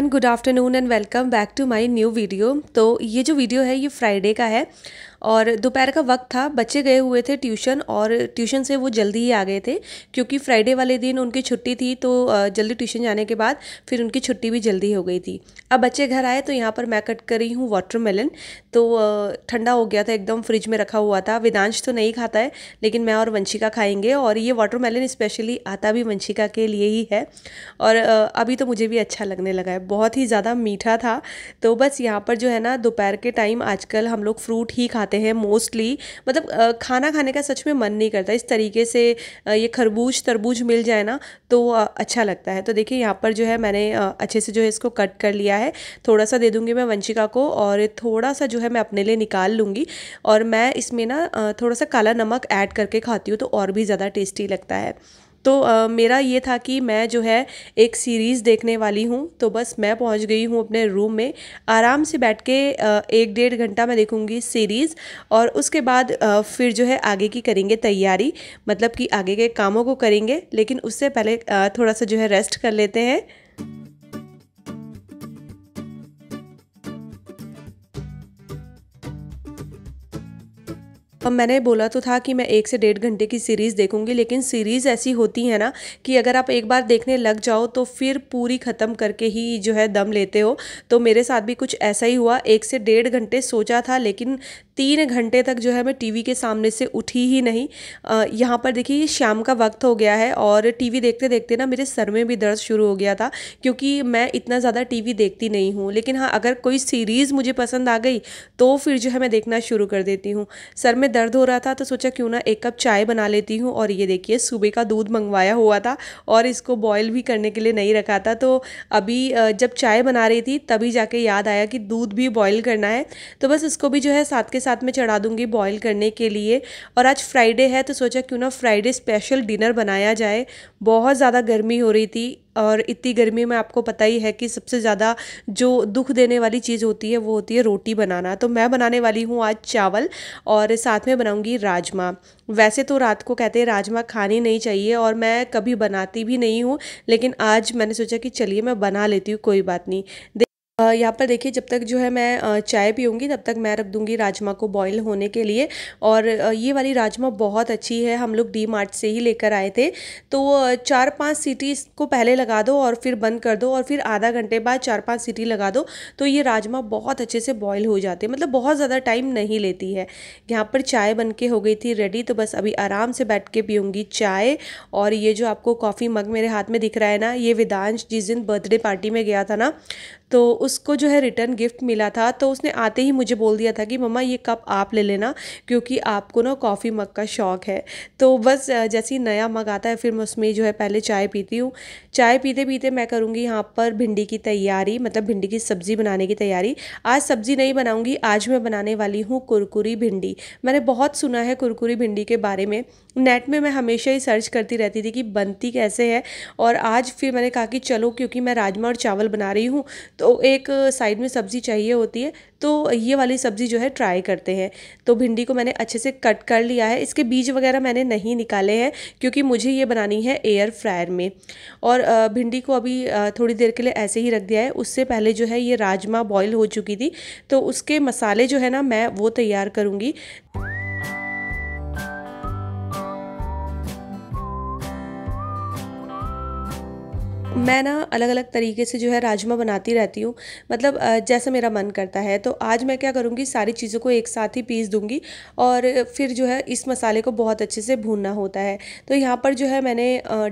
everyone good afternoon and welcome back to my new video तो ये जो video है ये फ्राइडे का है और दोपहर का वक्त था बच्चे गए हुए थे ट्यूशन और ट्यूशन से वो जल्दी ही आ गए थे क्योंकि फ्राइडे वाले दिन उनकी छुट्टी थी तो जल्दी ट्यूशन जाने के बाद फिर उनकी छुट्टी भी जल्दी हो गई थी अब बच्चे घर आए तो यहाँ पर मैं कट कर रही हूँ वाटरमेलन तो ठंडा हो गया था एकदम फ्रिज में रखा हुआ था वेदांश तो नहीं खाता है लेकिन मैं और वंशिका खाएंगे और ये वाटरमेलन स्पेशली आता भी वंशिका के लिए ही है और अभी तो मुझे भी अच्छा लगने लगा है बहुत ही ज़्यादा मीठा था तो बस यहाँ पर जो है ना दोपहर के टाइम आजकल हम लोग फ्रूट ही खाते खाते हैं मोस्टली मतलब खाना खाने का सच में मन नहीं करता इस तरीके से ये खरबूज तरबूज मिल जाए ना तो अच्छा लगता है तो देखिए यहाँ पर जो है मैंने अच्छे से जो है इसको कट कर लिया है थोड़ा सा दे दूँगी मैं वंशिका को और थोड़ा सा जो है मैं अपने लिए निकाल लूँगी और मैं इसमें ना थोड़ा सा काला नमक ऐड करके खाती हूँ तो और भी ज़्यादा टेस्टी लगता है तो आ, मेरा ये था कि मैं जो है एक सीरीज़ देखने वाली हूँ तो बस मैं पहुँच गई हूँ अपने रूम में आराम से बैठ के आ, एक डेढ़ घंटा मैं देखूँगी सीरीज़ और उसके बाद आ, फिर जो है आगे की करेंगे तैयारी मतलब कि आगे के कामों को करेंगे लेकिन उससे पहले थोड़ा सा जो है रेस्ट कर लेते हैं और मैंने बोला तो था कि मैं एक से डेढ़ घंटे की सीरीज़ देखूँगी लेकिन सीरीज़ ऐसी होती है ना कि अगर आप एक बार देखने लग जाओ तो फिर पूरी ख़त्म करके ही जो है दम लेते हो तो मेरे साथ भी कुछ ऐसा ही हुआ एक से डेढ़ घंटे सोचा था लेकिन तीन घंटे तक जो है मैं टीवी के सामने से उठी ही नहीं यहाँ पर देखिए शाम का वक्त हो गया है और टीवी देखते देखते ना मेरे सर में भी दर्द शुरू हो गया था क्योंकि मैं इतना ज़्यादा टीवी देखती नहीं हूँ लेकिन हाँ अगर कोई सीरीज़ मुझे पसंद आ गई तो फिर जो है मैं देखना शुरू कर देती हूँ सर में दर्द हो रहा था तो सोचा क्यों ना एक कप चाय बना लेती हूँ और ये देखिए सुबह का दूध मंगवाया हुआ था और इसको बॉयल भी करने के लिए नहीं रखा था तो अभी जब चाय बना रही थी तभी जाके याद आया कि दूध भी बॉयल करना है तो बस इसको भी जो है साथ के साथ साथ में चढ़ा दूंगी बॉईल करने के लिए और आज फ्राइडे है तो सोचा क्यों ना फ्राइडे स्पेशल डिनर बनाया जाए बहुत ज़्यादा गर्मी हो रही थी और इतनी गर्मी में आपको पता ही है कि सबसे ज़्यादा जो दुख देने वाली चीज़ होती है वो होती है रोटी बनाना तो मैं बनाने वाली हूँ आज चावल और साथ में बनाऊँगी राजमा वैसे तो रात को कहते हैं राजमा खानी नहीं चाहिए और मैं कभी बनाती भी नहीं हूँ लेकिन आज मैंने सोचा कि चलिए मैं बना लेती हूँ कोई बात नहीं यहाँ पर देखिए जब तक जो है मैं चाय पीऊँगी तब तक मैं रख दूँगी राजमा को बॉईल होने के लिए और ये वाली राजमा बहुत अच्छी है हम लोग डी मार्ट से ही लेकर आए थे तो चार पाँच सीटी इसको पहले लगा दो और फिर बंद कर दो और फिर आधा घंटे बाद चार पाँच सीटी लगा दो तो ये राजमा बहुत अच्छे से बॉयल हो जाते हैं मतलब बहुत ज़्यादा टाइम नहीं लेती है यहाँ पर चाय बन के हो गई थी रेडी तो बस अभी आराम से बैठ के पीऊँगी चाय और ये जो आपको कॉफ़ी मग मेरे हाथ में दिख रहा है ना ये वेदांश जिस दिन बर्थडे पार्टी में गया था ना तो उसको जो है रिटर्न गिफ्ट मिला था तो उसने आते ही मुझे बोल दिया था कि मम्मा ये कप आप ले लेना क्योंकि आपको ना कॉफ़ी मग का शौक़ है तो बस जैसे ही नया मग आता है फिर मैं उसमें जो है पहले चाय पीती हूँ चाय पीते पीते मैं करूँगी यहाँ पर भिंडी की तैयारी मतलब भिंडी की सब्ज़ी बनाने की तैयारी आज सब्ज़ी नहीं बनाऊँगी आज मैं बनाने वाली हूँ कुरकुरी भिंडी मैंने बहुत सुना है कुरकुरी भिंडी के बारे में नेट में मैं हमेशा ही सर्च करती रहती थी कि बनती कैसे है और आज फिर मैंने कहा कि चलो क्योंकि मैं राजमा और चावल बना रही हूँ तो एक साइड में सब्ज़ी चाहिए होती है तो ये वाली सब्ज़ी जो है ट्राई करते हैं तो भिंडी को मैंने अच्छे से कट कर लिया है इसके बीज वगैरह मैंने नहीं निकाले हैं क्योंकि मुझे ये बनानी है एयर फ्रायर में और भिंडी को अभी थोड़ी देर के लिए ऐसे ही रख दिया है उससे पहले जो है ये राजमा बॉयल हो चुकी थी तो उसके मसाले जो है ना मैं वो तैयार करूँगी मैं ना अलग अलग तरीके से जो है राजमा बनाती रहती हूँ मतलब जैसा मेरा मन करता है तो आज मैं क्या करूँगी सारी चीज़ों को एक साथ ही पीस दूँगी और फिर जो है इस मसाले को बहुत अच्छे से भूनना होता है तो यहाँ पर जो है मैंने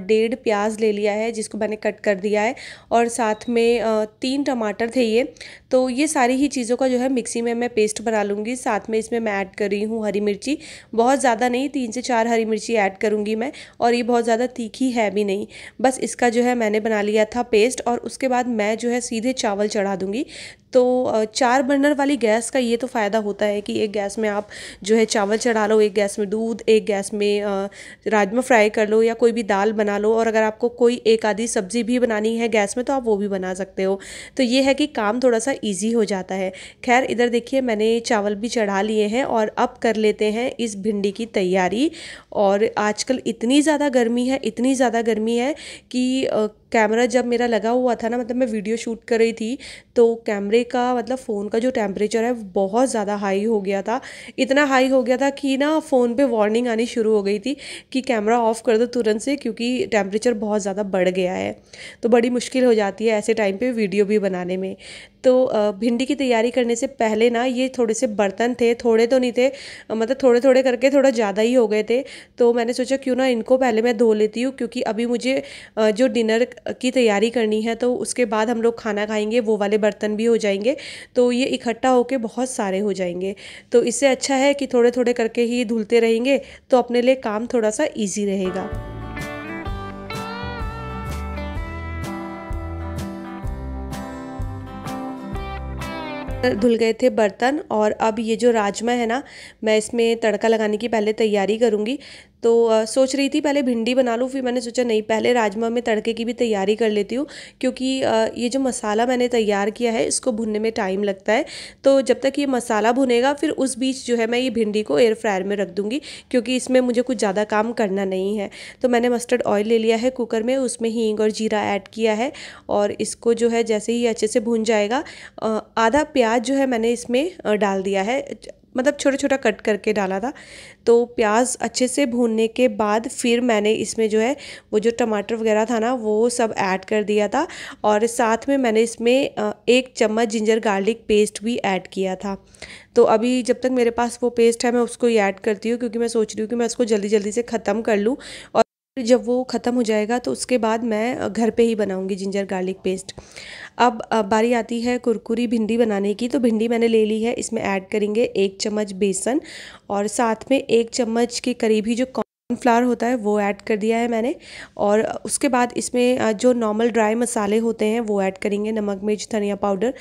डेढ़ प्याज ले लिया है जिसको मैंने कट कर दिया है और साथ में तीन टमाटर थे ये तो ये सारी ही चीज़ों का जो है मिक्सी में मैं पेस्ट बना लूँगी साथ में इसमें मैं ऐड कर रही हूँ हरी मिर्ची बहुत ज़्यादा नहीं तीन से चार हरी मिर्ची ऐड करूँगी मैं और ये बहुत ज़्यादा तीखी है भी नहीं बस इसका जो है मैंने बना बना लिया था पेस्ट और उसके बाद मैं जो है सीधे चावल चढ़ा दूंगी तो चार बर्नर वाली गैस का ये तो फ़ायदा होता है कि एक गैस में आप जो है चावल चढ़ा लो एक गैस में दूध एक गैस में राजमा फ्राई कर लो या कोई भी दाल बना लो और अगर आपको कोई एक आधी सब्ज़ी भी बनानी है गैस में तो आप वो भी बना सकते हो तो ये है कि काम थोड़ा सा ईजी हो जाता है खैर इधर देखिए मैंने चावल भी चढ़ा लिए हैं और अब कर लेते हैं इस भिंडी की तैयारी और आजकल इतनी ज़्यादा गर्मी है इतनी ज़्यादा गर्मी है कि कैमरा जब मेरा लगा हुआ था ना मतलब मैं वीडियो शूट कर रही थी तो कैमरे कमरे का मतलब फ़ोन का जो टेम्परेचर है बहुत ज़्यादा हाई हो गया था इतना हाई हो गया था कि ना फ़ोन पे वार्निंग आनी शुरू हो गई थी कि कैमरा ऑफ़ कर दो तुरंत से क्योंकि टेम्परेचर बहुत ज़्यादा बढ़ गया है तो बड़ी मुश्किल हो जाती है ऐसे टाइम पर वीडियो भी बनाने में तो भिंडी की तैयारी करने से पहले ना ये थोड़े से बर्तन थे थोड़े तो नहीं थे मतलब थोड़े थोड़े करके थोड़ा ज़्यादा ही हो गए थे तो मैंने सोचा क्यों ना इनको पहले मैं धो लेती हूँ क्योंकि अभी मुझे जो डिनर की तैयारी करनी है तो उसके बाद हम लोग खाना खाएंगे वो वाले बर्तन भी हो जाए जाएंगे तो ये इकट्ठा होकर बहुत सारे हो जाएंगे तो इससे अच्छा है कि थोड़े थोड़े करके ही धुलते रहेंगे तो अपने लिए काम थोड़ा सा ईजी रहेगा धुल गए थे बर्तन और अब ये जो राजमा है ना मैं इसमें तड़का लगाने की पहले तैयारी करूँगी तो आ, सोच रही थी पहले भिंडी बना लूँ फिर मैंने सोचा नहीं पहले राजमा में तड़के की भी तैयारी कर लेती हूँ क्योंकि आ, ये जो मसाला मैंने तैयार किया है इसको भुनने में टाइम लगता है तो जब तक ये मसाला भुनेगा फिर उस बीच जो है मैं ये भिंडी को एयर फ्रायर में रख दूँगी क्योंकि इसमें मुझे कुछ ज़्यादा काम करना नहीं है तो मैंने मस्टर्ड ऑयल ले लिया है कुकर में उसमें हींग और जीरा ऐड किया है और इसको जो है जैसे ही अच्छे से भुन जाएगा आधा प्याज जो है मैंने इसमें डाल दिया है मतलब छोटा छोटा कट करके डाला था तो प्याज अच्छे से भूनने के बाद फिर मैंने इसमें जो है वो जो टमाटर वगैरह था ना वो सब ऐड कर दिया था और साथ में मैंने इसमें एक चम्मच जिंजर गार्लिक पेस्ट भी ऐड किया था तो अभी जब तक मेरे पास वो पेस्ट है मैं उसको ही ऐड करती हूँ क्योंकि मैं सोच रही हूँ कि मैं उसको जल्दी जल्दी से ख़त्म कर लूँ और फिर जब वो ख़त्म हो जाएगा तो उसके बाद मैं घर पे ही बनाऊँगी जिंजर गार्लिक पेस्ट अब बारी आती है कुरकुरी भिंडी बनाने की तो भिंडी मैंने ले ली है इसमें ऐड करेंगे एक चम्मच बेसन और साथ में एक चम्मच के करीब ही जो कॉर्नफ्लावर होता है वो ऐड कर दिया है मैंने और उसके बाद इसमें जो नॉर्मल ड्राई मसाले होते हैं वो ऐड करेंगे नमक मिर्च धनिया पाउडर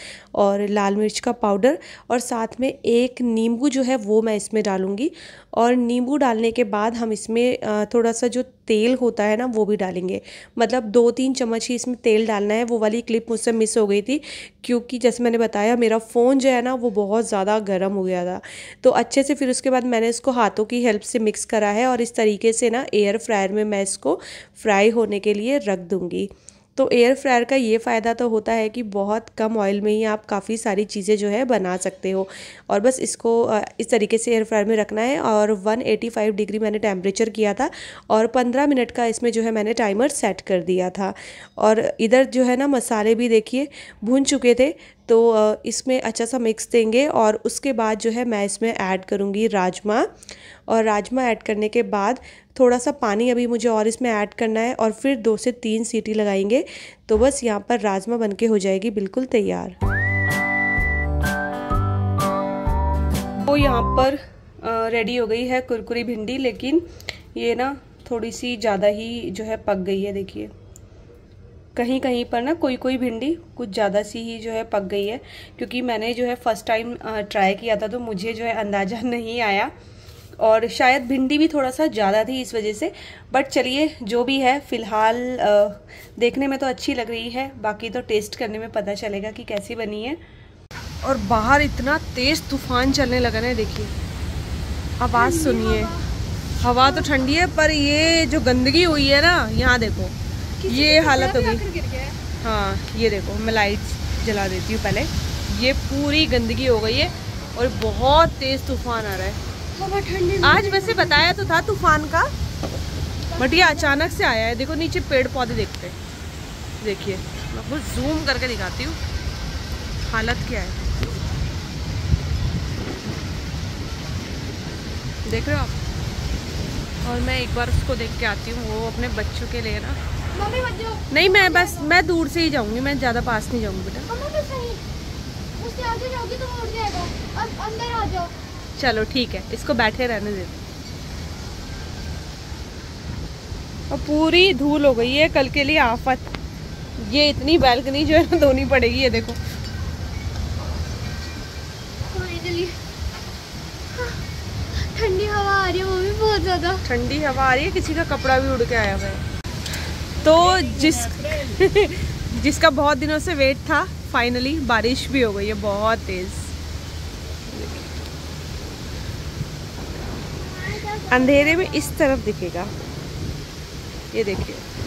और लाल मिर्च का पाउडर और साथ में एक नींबू जो है वो मैं इसमें डालूँगी और नींबू डालने के बाद हम इसमें थोड़ा सा जो तेल होता है ना वो भी डालेंगे मतलब दो तीन चम्मच ही इसमें तेल डालना है वो वाली क्लिप मुझसे मिस हो गई थी क्योंकि जैसे मैंने बताया मेरा फ़ोन जो है ना वो बहुत ज़्यादा गर्म हो गया था तो अच्छे से फिर उसके बाद मैंने इसको हाथों की हेल्प से मिक्स करा है और इस तरीके से ना एयर फ्रायर में मैं इसको फ्राई होने के लिए रख दूँगी तो एयर फ्रायर का ये फ़ायदा तो होता है कि बहुत कम ऑयल में ही आप काफ़ी सारी चीज़ें जो है बना सकते हो और बस इसको इस तरीके से एयर फ्रायर में रखना है और 185 डिग्री मैंने टेम्परेचर किया था और 15 मिनट का इसमें जो है मैंने टाइमर सेट कर दिया था और इधर जो है ना मसाले भी देखिए भून चुके थे तो इसमें अच्छा सा मिक्स देंगे और उसके बाद जो है मैं इसमें ऐड करूँगी राजमा और राजमा ऐड करने के बाद थोड़ा सा पानी अभी मुझे और इसमें ऐड करना है और फिर दो से तीन सीटी लगाएंगे तो बस यहाँ पर राजमा बनके हो जाएगी बिल्कुल तैयार तो यहाँ पर रेडी हो गई है कुरकुरी भिंडी लेकिन ये ना थोड़ी सी ज़्यादा ही जो है पक गई है देखिए कहीं कहीं पर ना कोई कोई भिंडी कुछ ज़्यादा सी ही जो है पक गई है क्योंकि मैंने जो है फ़र्स्ट टाइम ट्राई किया था तो मुझे जो है अंदाज़ा नहीं आया और शायद भिंडी भी थोड़ा सा ज़्यादा थी इस वजह से बट चलिए जो भी है फ़िलहाल देखने में तो अच्छी लग रही है बाकी तो टेस्ट करने में पता चलेगा कि कैसी बनी है और बाहर इतना तेज़ तूफान चलने लगा ना देखिए आवाज़ सुनिए हवा तो ठंडी है पर ये जो गंदगी हुई है ना यहाँ देखो ये हालत हो गई हाँ ये देखो मैं लाइट्स जला देती हूँ पहले ये पूरी गंदगी हो गई है और बहुत तेज़ तूफान आ रहा है आज वैसे बताया तो था तूफान का बट ये अचानक से आया है देखो नीचे पेड़ पौधे देखते देखिए मैं आपको जूम करके दिखाती हूँ हालत क्या है देख रहे हो आप और मैं एक बार उसको देख के आती हूँ वो अपने बच्चों के लिए ना नहीं मैं बस मैं दूर से ही जाऊंगी मैं ज्यादा पास नहीं जाऊंगी बेटा तो चलो ठीक है इसको बैठे रहने दे और पूरी धूल हो गई है कल के लिए आफत ये इतनी बैल्कनी जो है ना धोनी पड़ेगी ये देखो हाँ, ठंडी हवा आ रही है वो भी बहुत ज्यादा ठंडी हवा आ रही है किसी का कपड़ा भी उड़ के आया हुआ है तो जिस जिसका बहुत दिनों से वेट था फाइनली बारिश भी हो गई है बहुत तेज़ अंधेरे में इस तरफ दिखेगा ये देखिए